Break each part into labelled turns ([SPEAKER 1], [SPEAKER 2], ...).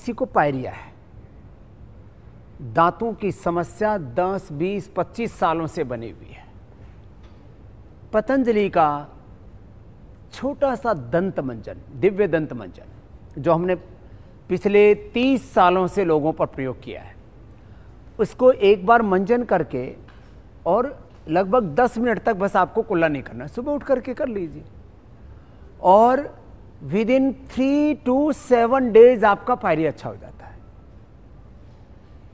[SPEAKER 1] किसी को पायरिया है दांतों की समस्या 10, 20, 25 सालों से बनी हुई है पतंजलि का छोटा सा दंत मंजन दिव्य दंत मंजन जो हमने पिछले 30 सालों से लोगों पर प्रयोग किया है उसको एक बार मंजन करके और लगभग 10 मिनट तक बस आपको कुल्ला नहीं करना सुबह उठ करके कर लीजिए और within three to seven days आपका पायरी अच्छा हो जाता है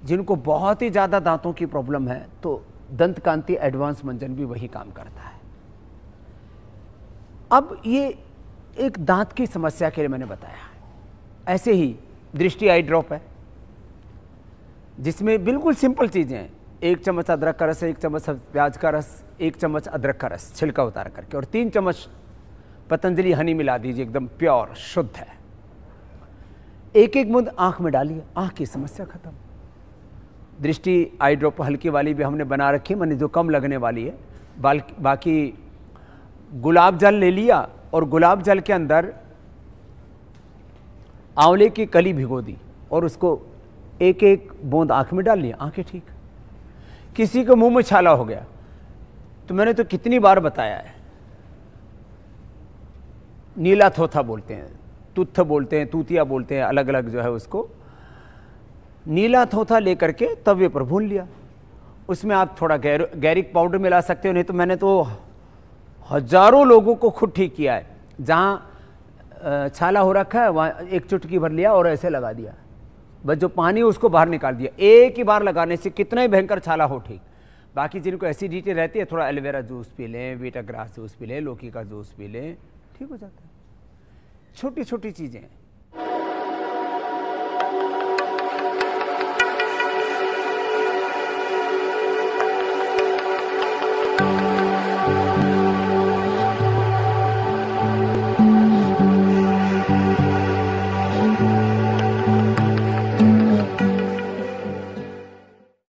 [SPEAKER 1] जिनको बहुत ही ज़्यादा दांतों की प्रॉब्लम है तो दंत कांति एडवांस मंजन भी वही काम करता है अब ये एक दांत की समस्या के लिए मैंने बताया ऐसे ही दृष्टि आई ड्रॉप है जिसमें बिल्कुल सिंपल चीज़ें हैं एक चम्मच अदरक का रस एक चम्मच प्याज का रस एक चम्मच अदरक का रस छिलका उतार करके और तीन चम्मच पतंजलि हनी मिला दीजिए एकदम प्योर शुद्ध है एक एक बूंद आंख में डालिए आंख की समस्या खत्म दृष्टि आई ड्रॉप हल्की वाली भी हमने बना रखी मैंने जो कम लगने वाली है बाकी गुलाब जल ले लिया और गुलाब जल के अंदर आंवले की कली भिगो दी और उसको एक एक बूंद आंख में डाल लिया आंखें ठीक किसी के मुंह में छाला हो गया तो मैंने तो कितनी बार बताया है नीला थोथा बोलते हैं तुत्थ बोलते हैं तूतिया बोलते हैं अलग अलग जो है उसको नीला थोथा लेकर के तवे पर भून लिया उसमें आप थोड़ा गैर गैरिक पाउडर मिला सकते हो नहीं तो मैंने तो हजारों लोगों को खुद ठीक किया है जहाँ छाला हो रखा है वहाँ एक चुटकी भर लिया और ऐसे लगा दिया बस जो पानी उसको बाहर निकाल दिया एक ही बार लगाने से कितना ही भयंकर छाला हो ठीक बाकी जिनको एसिडिटी रहती है थोड़ा एलोवेरा जूस पी लें बीटा ग्रास जूस पी लें लौकी का जूस पी लें ठीक हो जाता है छोटी छोटी चीज़ें